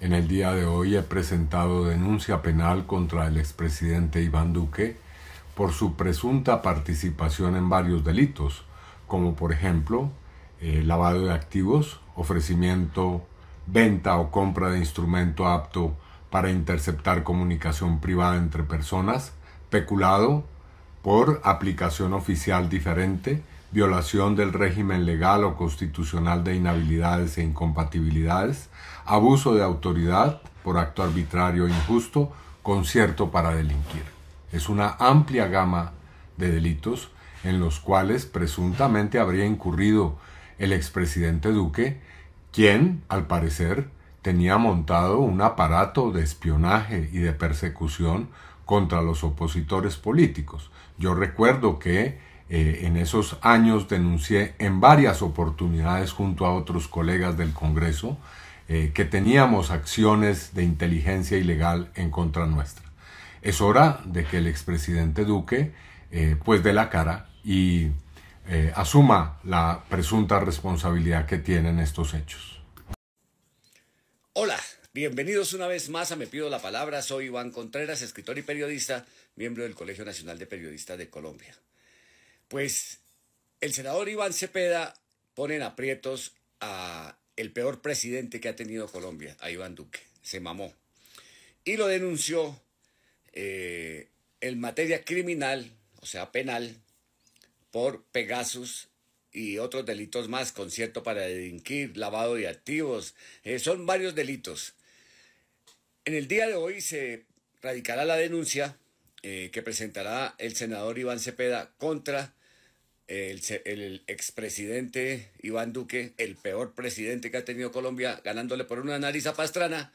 En el día de hoy he presentado denuncia penal contra el expresidente Iván Duque por su presunta participación en varios delitos, como por ejemplo eh, lavado de activos, ofrecimiento, venta o compra de instrumento apto para interceptar comunicación privada entre personas, peculado por aplicación oficial diferente, violación del régimen legal o constitucional de inhabilidades e incompatibilidades, abuso de autoridad por acto arbitrario e injusto, concierto para delinquir. Es una amplia gama de delitos en los cuales presuntamente habría incurrido el expresidente Duque, quien, al parecer, tenía montado un aparato de espionaje y de persecución contra los opositores políticos. Yo recuerdo que eh, en esos años denuncié en varias oportunidades junto a otros colegas del Congreso eh, que teníamos acciones de inteligencia ilegal en contra nuestra. Es hora de que el expresidente Duque eh, pues dé la cara y asuma la presunta responsabilidad que tienen estos hechos. Hola, bienvenidos una vez más a Me Pido la Palabra. Soy Iván Contreras, escritor y periodista, miembro del Colegio Nacional de Periodistas de Colombia. Pues el senador Iván Cepeda pone en aprietos a el peor presidente que ha tenido Colombia, a Iván Duque. Se mamó. Y lo denunció eh, en materia criminal, o sea, penal, por Pegasus y otros delitos más, concierto para delinquir, lavado de activos, eh, son varios delitos. En el día de hoy se radicará la denuncia eh, que presentará el senador Iván Cepeda contra el, expresidente Iván Duque, el peor presidente que ha tenido Colombia, ganándole por una nariz a Pastrana,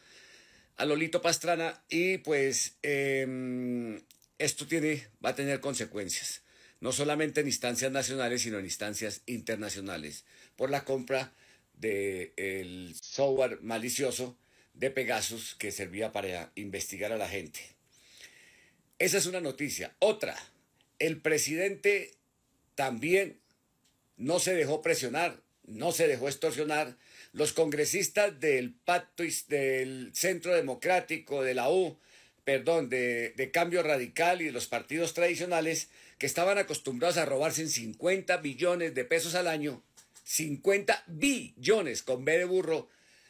a Lolito Pastrana, y pues em, esto tiene, va a tener consecuencias, no solamente en instancias nacionales, sino en instancias internacionales, por la compra del software malicioso de Pegasus que servía para investigar a la gente. Esa es una noticia. Otra, el presidente también no se dejó presionar, no se dejó extorsionar. Los congresistas del pacto del Centro Democrático, de la U, perdón, de, Cambio Radical y de los partidos tradicionales que estaban acostumbrados a robarse en 50 billones de pesos al año, 50 billones con B de burro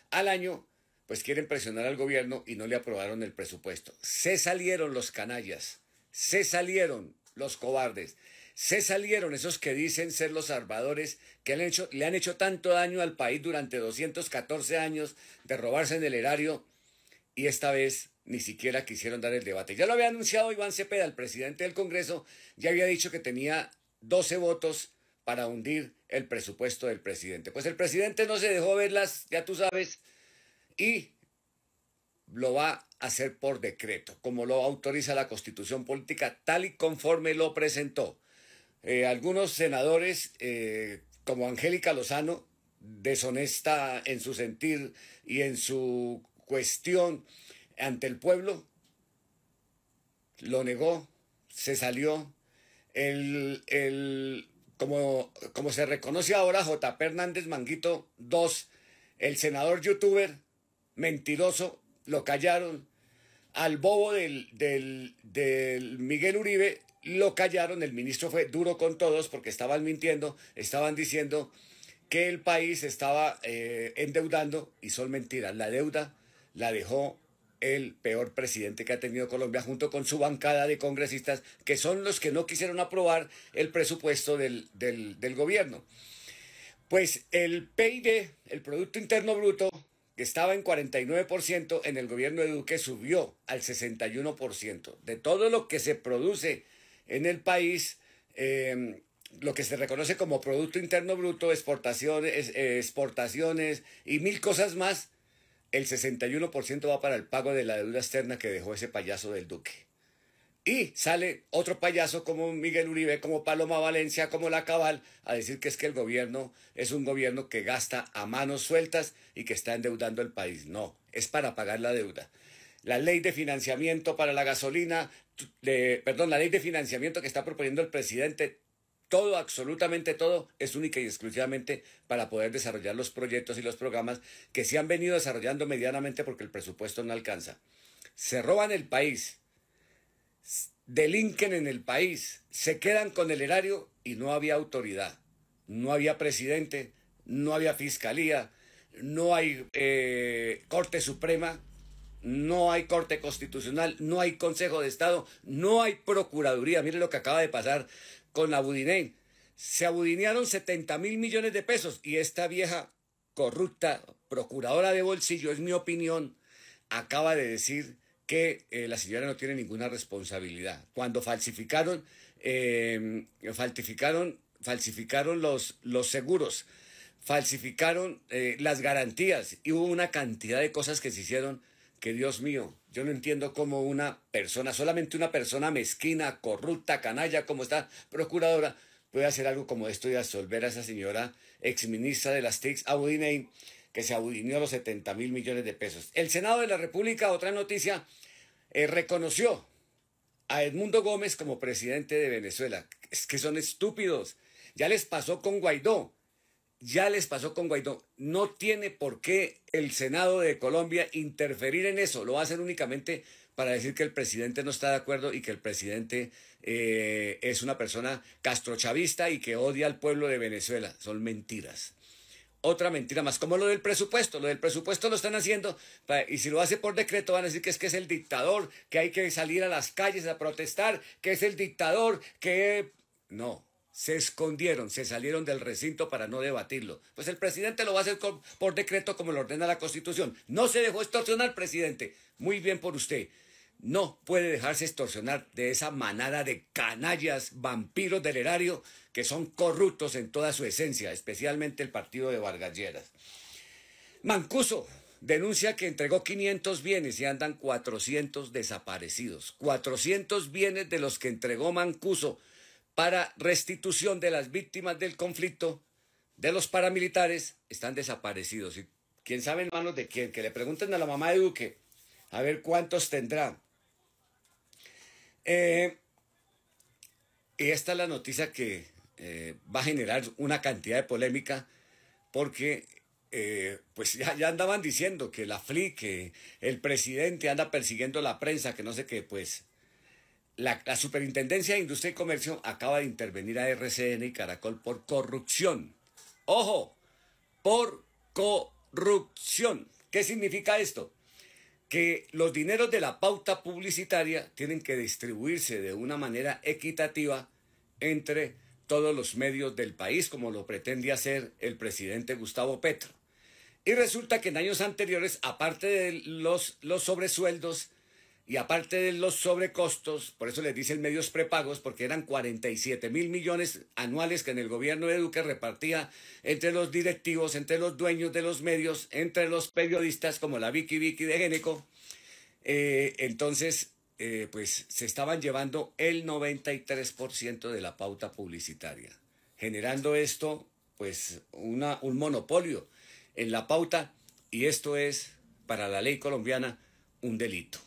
al año, pues quieren presionar al gobierno y no le aprobaron el presupuesto. Se salieron los canallas, se salieron los cobardes, se salieron esos que dicen ser los salvadores que le han hecho tanto daño al país durante 214 años de robarse en el erario y esta vez ni siquiera quisieron dar el debate. Ya lo había anunciado Iván Cepeda, el presidente del Congreso, ya había dicho que tenía 12 votos para hundir el presupuesto del presidente. Pues el presidente no se dejó verlas, ya tú sabes, y lo va a hacer por decreto, como lo autoriza la constitución política, tal y conforme lo presentó. Eh, algunos senadores, eh, como Angélica Lozano, deshonesta en su sentir y en su cuestión ante el pueblo, lo negó, se salió. El, como, se reconoce ahora, J. Hernández Manguito II, el senador youtuber, mentiroso, lo callaron. Al bobo del, del, Miguel Uribe lo callaron, el ministro fue duro con todos porque estaban mintiendo, estaban diciendo que el país estaba eh, endeudando y son mentiras. La deuda la dejó el peor presidente que ha tenido Colombia junto con su bancada de congresistas que son los que no quisieron aprobar el presupuesto del, del, del gobierno. Pues el PIB, el Producto Interno Bruto, estaba en 49% en el gobierno de Duque subió al 61%. De todo lo que se produce en el país, em, lo que se reconoce como Producto Interno Bruto, exportaciones, eh, exportaciones y mil cosas más, el 61% va para el pago de la deuda externa que dejó ese payaso del Duque. Y sale otro payaso como Miguel Uribe, como Paloma Valencia, como La Cabal, a decir que es que el gobierno es un gobierno que gasta a manos sueltas y que está endeudando el país. No, es para pagar la deuda. La ley de financiamiento para la gasolina, perdón, la ley de financiamiento que está proponiendo el presidente, todo, absolutamente todo, es única y exclusivamente para poder desarrollar los proyectos y los programas que se han venido desarrollando medianamente porque el presupuesto no alcanza. Se roban el país delinquen en el país, se quedan con el erario y no había autoridad, no había presidente, no había fiscalía, no hay eh, Corte Suprema, no hay Corte Constitucional, no hay Consejo de Estado, no hay Procuraduría. mire lo que acaba de pasar con Abudinein. Se abudinearon 70 mil millones de pesos y esta vieja corrupta procuradora de bolsillo, es mi opinión, acaba de decir que eh, la señora no tiene ninguna responsabilidad. Cuando falsificaron, eh, falsificaron, falsificaron los, los seguros, falsificaron eh, las garantías y hubo una cantidad de cosas que se hicieron que Dios mío, yo no entiendo cómo una persona, solamente una persona mezquina, corrupta, canalla como esta procuradora, puede hacer algo como esto y absolver a esa señora exministra de las TICs, a que se audinió los 70 mil millones de pesos. El Senado de la República, otra noticia, eh, reconoció a Edmundo Gómez como presidente de Venezuela. Es que son estúpidos. Ya les pasó con Guaidó. Ya les pasó con Guaidó. No tiene por qué el Senado de Colombia interferir en eso. Lo hacen únicamente para decir que el presidente no está de acuerdo y que el presidente eh, es una persona castrochavista y que odia al pueblo de Venezuela. Son mentiras otra mentira más, como lo del presupuesto. Lo del presupuesto lo están haciendo y si lo hace por decreto van a decir que es que es el dictador, que hay que salir a las calles a protestar, que es el dictador, que... No, se escondieron, se salieron del recinto para no debatirlo. Pues el presidente lo va a hacer por decreto como lo ordena la Constitución. No se dejó extorsionar, presidente. Muy bien por usted no puede dejarse extorsionar de esa manada de canallas, vampiros del erario, que son corruptos en toda su esencia, especialmente el partido de Vargas Mancuso denuncia que entregó 500 bienes y andan 400 desaparecidos. 400 bienes de los que entregó Mancuso para restitución de las víctimas del conflicto de los paramilitares están desaparecidos. Y quién sabe en manos de quién, que le pregunten a la mamá de Duque a ver cuántos tendrá y eh, esta es la noticia que eh, va a generar una cantidad de polémica porque eh, pues ya, andaban diciendo que la FLI, que el presidente anda persiguiendo la prensa, que no sé qué, pues la, Superintendencia de Industria y Comercio acaba de intervenir a RCN y Caracol por corrupción. Ojo, por corrupción. ¿Qué significa esto? que los dineros de la pauta publicitaria tienen que distribuirse de una manera equitativa entre todos los medios del país, como lo pretende hacer el presidente Gustavo Petro. Y resulta que en años anteriores, aparte de los, los sobresueldos, y aparte de los sobrecostos, por eso les dicen medios prepagos, porque eran 47 mil millones anuales que en el gobierno de Duque repartía entre los directivos, entre los dueños de los medios, entre los periodistas como la Vicky Vicky de Génico. Eh, entonces, eh, pues se estaban llevando el 93% de la pauta publicitaria, generando esto, pues, una, un monopolio en la pauta y esto es, para la ley colombiana, un delito.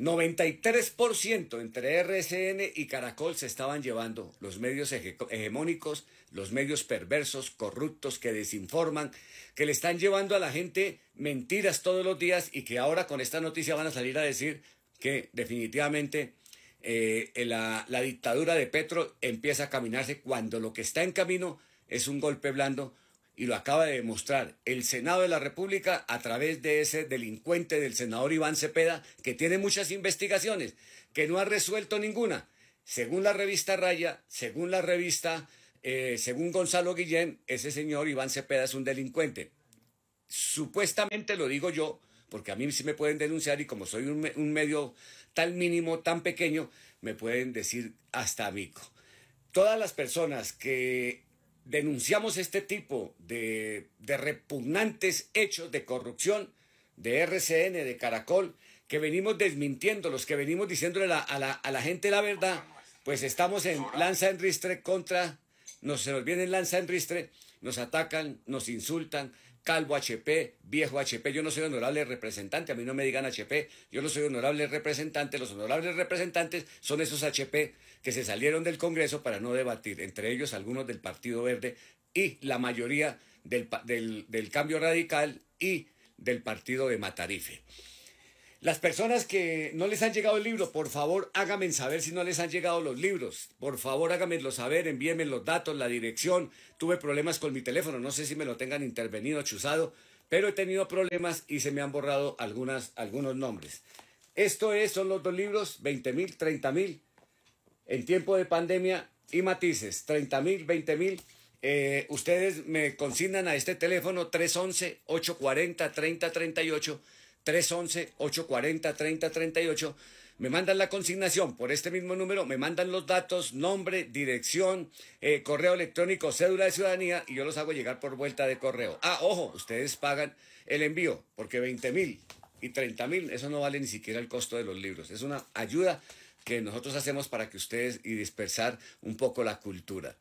93% entre RSN y Caracol se estaban llevando los medios hegemónicos, los medios perversos, corruptos, que desinforman, que le están llevando a la gente mentiras todos los días y que ahora con esta noticia van a salir a decir que definitivamente eh, la dictadura de Petro empieza a caminarse cuando lo que está en camino es un golpe blando y lo acaba de demostrar el Senado de la República a través de ese delincuente del senador Iván Cepeda, que tiene muchas investigaciones, que no ha resuelto ninguna. Según la revista Raya, según la revista, eh, según Gonzalo Guillén, ese señor Iván Cepeda es un delincuente. Supuestamente lo digo yo, porque a mí sí me pueden denunciar y como soy un, medio tan mínimo, tan pequeño, me pueden decir hasta vico Todas las personas que denunciamos este tipo de, repugnantes hechos de corrupción de RCN, de Caracol, que venimos desmintiendo, los que venimos diciéndole a, la, gente la verdad, pues estamos en lanza en ristre contra, nos, se nos en lanza en ristre, nos atacan, nos insultan, calvo HP, viejo HP. Yo no soy honorable representante, a mí no me digan HP. Yo no soy honorable representante. Los honorables representantes son esos HP que se salieron del Congreso para no debatir, entre ellos algunos del Partido Verde y la mayoría del, del Cambio Radical y del Partido de Matarife. Las personas que no les han llegado el libro, por favor háganme saber si no les han llegado los libros. Por favor hágamelo saber, envíenme los datos, la dirección. Tuve problemas con mi teléfono, no sé si me lo tengan intervenido, chuzado, pero he tenido problemas y se me han borrado algunos nombres. Esto es, son los dos libros, 20 mil, 30 mil, en tiempo de pandemia y matices, 30 mil, 20 mil. Eh, ustedes me consignan a este teléfono 311-840-3038 311-840-3038. Me mandan la consignación por este mismo número, me mandan los datos, nombre, dirección, eh, correo electrónico, cédula de ciudadanía y yo los hago llegar por vuelta de correo. Ah, ojo, ustedes pagan el envío porque 20 mil y 30 mil, eso no vale ni siquiera el costo de los libros. Es una ayuda que nosotros hacemos para que ustedes y dispersar un poco la cultura.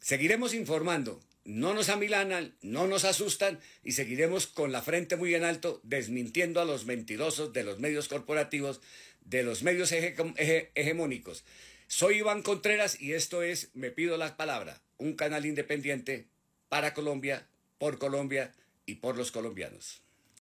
Seguiremos informando, no nos amilanan, no nos asustan y seguiremos con la frente muy en alto desmintiendo a los mentirosos de los medios corporativos, de los medios hegemónicos. Soy Iván Contreras y esto es Me pido la palabra, un canal independiente para Colombia, por Colombia y por los colombianos.